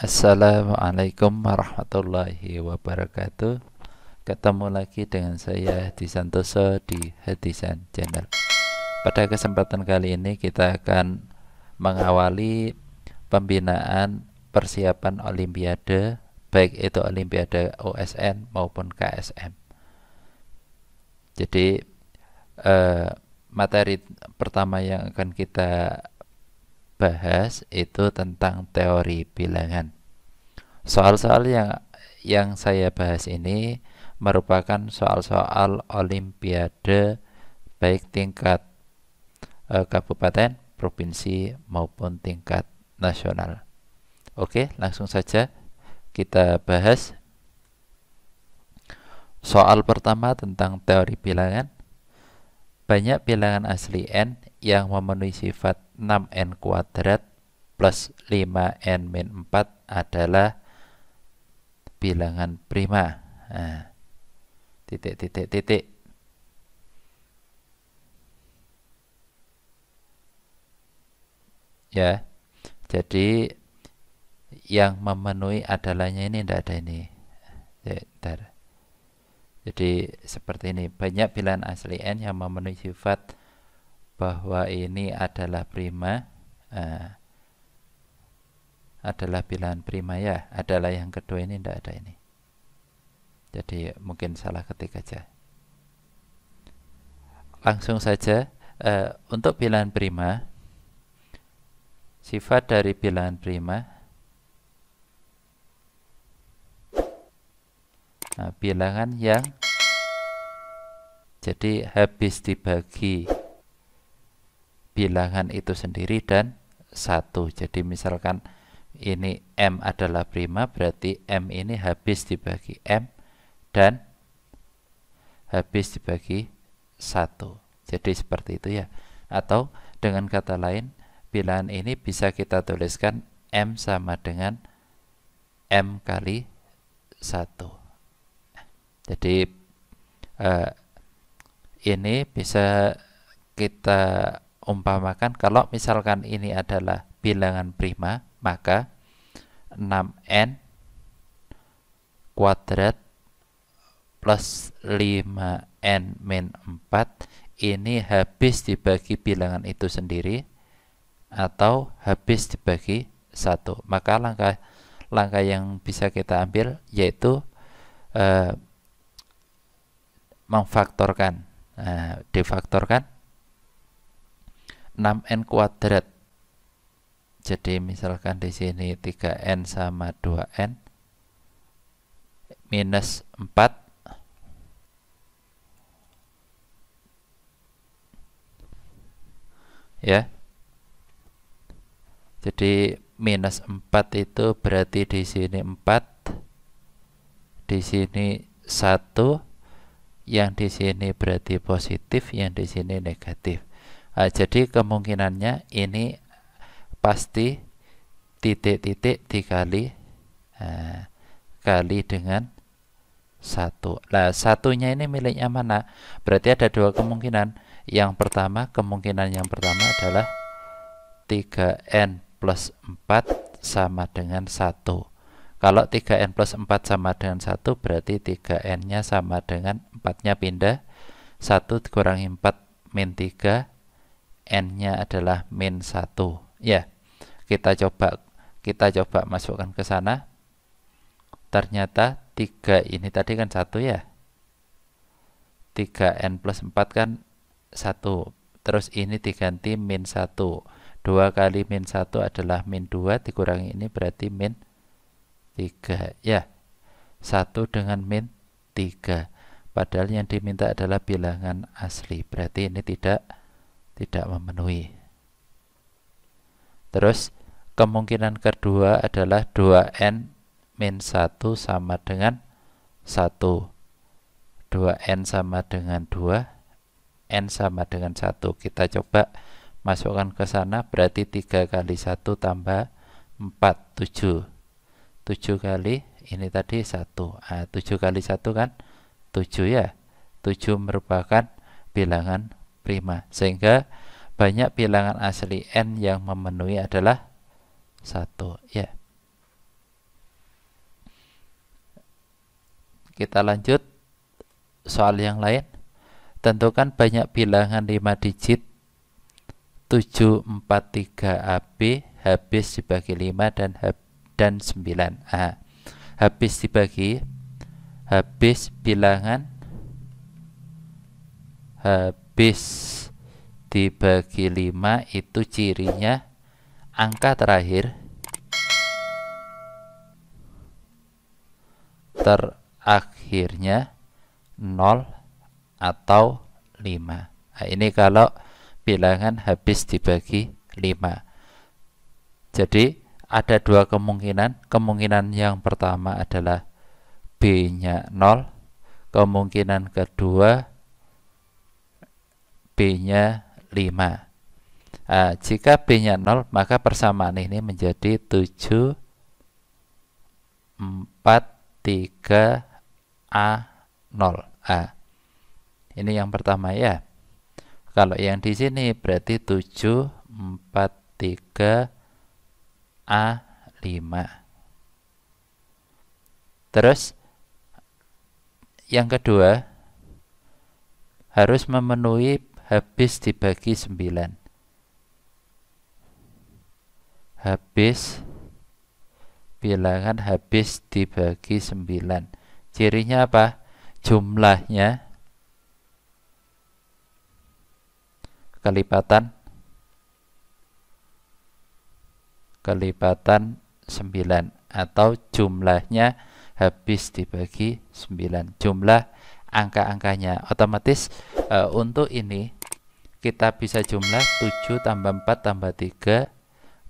Assalamualaikum warahmatullahi wabarakatuh Ketemu lagi dengan saya di Santoso di Hadisan Channel Pada kesempatan kali ini kita akan mengawali pembinaan persiapan olimpiade Baik itu olimpiade OSN maupun KSM Jadi eh, materi pertama yang akan kita bahas itu tentang teori bilangan. Soal-soal yang yang saya bahas ini merupakan soal-soal olimpiade baik tingkat eh, kabupaten, provinsi maupun tingkat nasional. Oke, langsung saja kita bahas soal pertama tentang teori bilangan. Banyak bilangan asli n yang memenuhi sifat 6n kuadrat plus 5n min 4 adalah bilangan prima. Nah, titik, titik, titik. Ya, jadi yang memenuhi adalahnya ini tidak ada ini. Ya, jadi seperti ini banyak bilangan asli n yang memenuhi sifat bahwa ini adalah prima eh, adalah bilangan prima ya adalah yang kedua ini tidak ada ini jadi mungkin salah ketik aja langsung saja eh, untuk bilangan prima sifat dari bilangan prima nah, bilangan yang jadi habis dibagi bilangan itu sendiri dan satu. Jadi misalkan ini M adalah prima berarti M ini habis dibagi M dan habis dibagi satu. Jadi seperti itu ya. Atau dengan kata lain bilangan ini bisa kita tuliskan M sama dengan M kali satu. Jadi eh, ini bisa kita umpamakan kalau misalkan ini adalah bilangan prima maka 6n kuadrat plus 5n min 4 ini habis dibagi bilangan itu sendiri atau habis dibagi satu maka langkah langkah yang bisa kita ambil yaitu eh, memfaktorkan eh, difaktorkan 6n kuadrat jadi misalkan di sini 3n sama 2n minus 4 ya jadi minus 4 itu berarti di sini 4 di sini 1 yang di sini berarti positif yang di sini negatif Uh, jadi kemungkinannya ini pasti titik-titik dikali uh, eh, kali dengan satu. Nah, satunya ini miliknya mana? Berarti ada dua kemungkinan. Yang pertama, kemungkinan yang pertama adalah 3N plus 4 sama dengan 1. Kalau 3N plus 4 sama dengan 1, berarti 3N-nya sama dengan 4-nya pindah. 1 dikurangi 4 min 3 n-nya adalah min satu. ya kita coba kita coba masukkan ke sana ternyata tiga ini tadi kan satu ya 3n plus empat kan satu. terus ini diganti min satu. Dua kali min satu adalah min dua. dikurangi ini berarti min tiga. ya satu dengan min tiga. padahal yang diminta adalah bilangan asli berarti ini tidak tidak memenuhi. Terus kemungkinan kedua adalah 2n min 1 sama dengan 1. 2n sama dengan 2, n sama dengan 1. Kita coba masukkan ke sana berarti 3 kali 1 tambah 4, 7. 7 kali ini tadi 1. Nah, 7 kali 1 kan 7 ya. 7 merupakan bilangan prima sehingga banyak bilangan asli n yang memenuhi adalah satu ya kita lanjut soal yang lain tentukan banyak bilangan 5 digit 743AB habis dibagi 5 dan dan 9A habis dibagi habis bilangan habis bis dibagi 5 itu cirinya angka terakhir terakhirnya 0 atau 5 nah, ini kalau bilangan habis dibagi 5 jadi ada dua kemungkinan kemungkinan yang pertama adalah B nya 0 kemungkinan kedua B-nya 5. Uh, ah, jika B-nya 0, maka persamaan ini menjadi 7, 4, 3, A, 0. A. Ah, ini yang pertama ya. Kalau yang di sini berarti 7, 4, 3, A, 5. Terus, yang kedua, harus memenuhi habis dibagi 9 habis bilangan habis dibagi 9 cirinya apa jumlahnya kelipatan kelipatan 9 atau jumlahnya habis dibagi 9 jumlah angka-angkanya otomatis uh, untuk ini kita bisa jumlah 7 tambah 4 tambah 3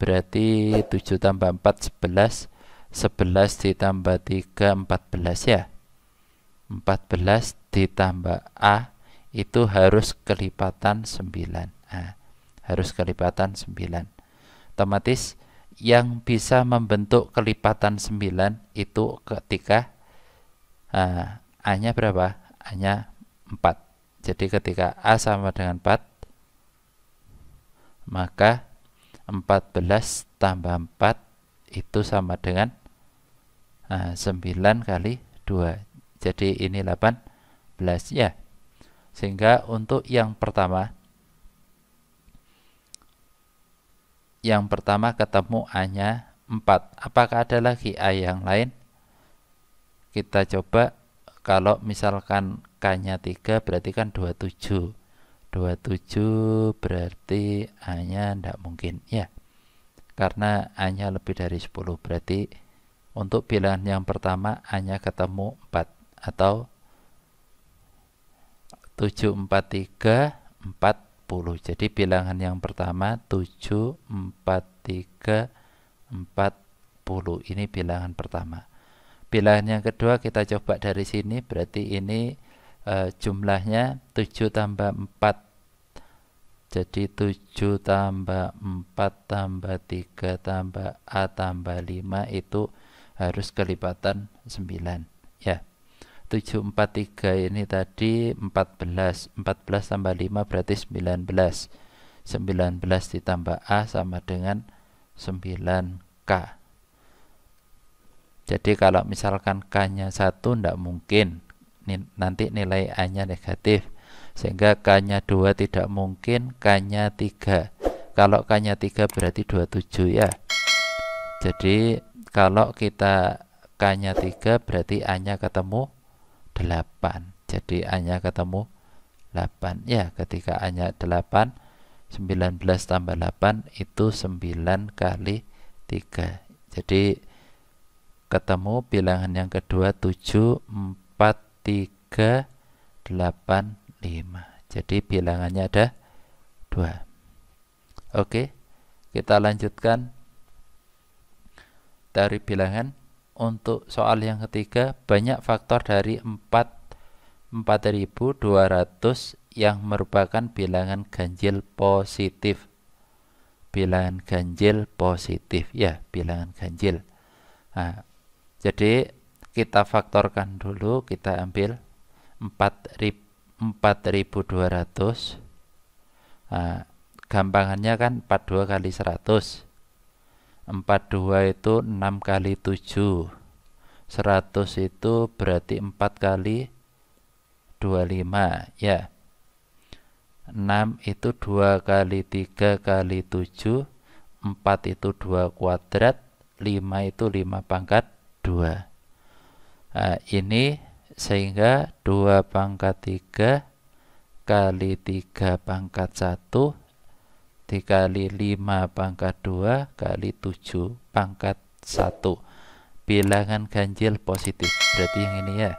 berarti 7 tambah 4 11 11 ditambah 3 14 ya 14 ditambah A itu harus kelipatan 9 A harus kelipatan 9 otomatis yang bisa membentuk kelipatan 9 itu ketika uh, A nya berapa? A nya 4 jadi ketika A sama dengan 4 maka 14 tambah 4 itu sama dengan nah, eh, 9 kali 2 jadi ini 18 ya sehingga untuk yang pertama yang pertama ketemu A-nya 4 apakah ada lagi A yang lain kita coba kalau misalkan K-nya 3 berarti kan 27 27 berarti A-nya tidak mungkin ya karena A-nya lebih dari 10 berarti untuk pilihan yang pertama A-nya ketemu 4 atau 743 40 jadi bilangan yang pertama 743 40 ini bilangan pertama bilangan yang kedua kita coba dari sini berarti ini e, jumlahnya 7 tambah 4 jadi 7 tambah 4 tambah 3 tambah A tambah 5 itu harus kelipatan 9 ya 7, 4, 3 ini tadi 14 14 tambah 5 berarti 19 19 ditambah A sama dengan 9K jadi kalau misalkan K nya 1 tidak mungkin nanti nilai A nya negatif sehingga K-nya 2 tidak mungkin, K-nya 3. Kalau K-nya 3 berarti 27 ya. Jadi kalau kita K-nya 3 berarti A-nya ketemu 8. Jadi A-nya ketemu 8. Ya, ketika A-nya 8, 19 tambah 8 itu 9 kali 3. Jadi ketemu bilangan yang kedua 7, 4, 3, 8, 5 jadi bilangannya ada 2 oke kita lanjutkan dari bilangan untuk soal yang ketiga banyak faktor dari 4 4200 yang merupakan bilangan ganjil positif bilangan ganjil positif ya bilangan ganjil nah, jadi kita faktorkan dulu kita ambil 4000 4200 nah, gampangannya kan 42 kali 100 42 itu 6 kali 7 100 itu berarti 4 kali 25 ya 6 itu 2 kali 3 kali 7 4 itu 2 kuadrat 5 itu 5 pangkat 2 nah, ini sehingga 2 pangkat 3 kali 3 pangkat 1 dikali 5 pangkat 2 kali 7 pangkat 1 bilangan ganjil positif berarti yang ini ya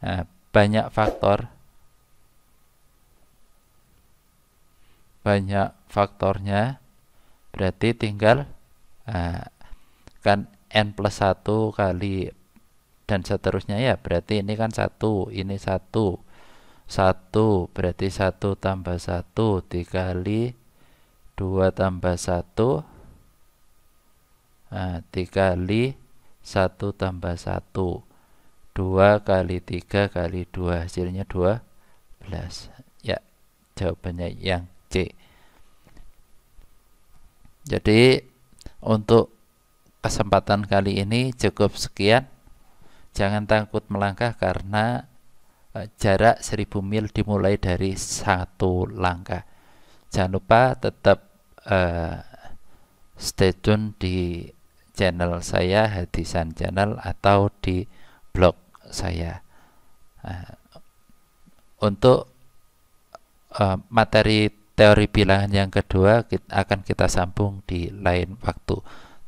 nah, banyak faktor banyak faktornya berarti tinggal nah, kan n plus 1 kali dan seterusnya ya berarti ini kan satu ini satu satu berarti satu tambah satu dikali dua tambah satu nah, dikali satu tambah satu dua kali tiga kali dua hasilnya dua belas ya jawabannya yang C jadi untuk kesempatan kali ini cukup sekian Jangan takut melangkah karena eh, jarak 1000 mil dimulai dari satu langkah. Jangan lupa tetap uh, stay tune di channel saya Hadisan Channel atau di blog saya. Uh, untuk uh, materi teori bilangan yang kedua kita, akan kita sambung di lain waktu.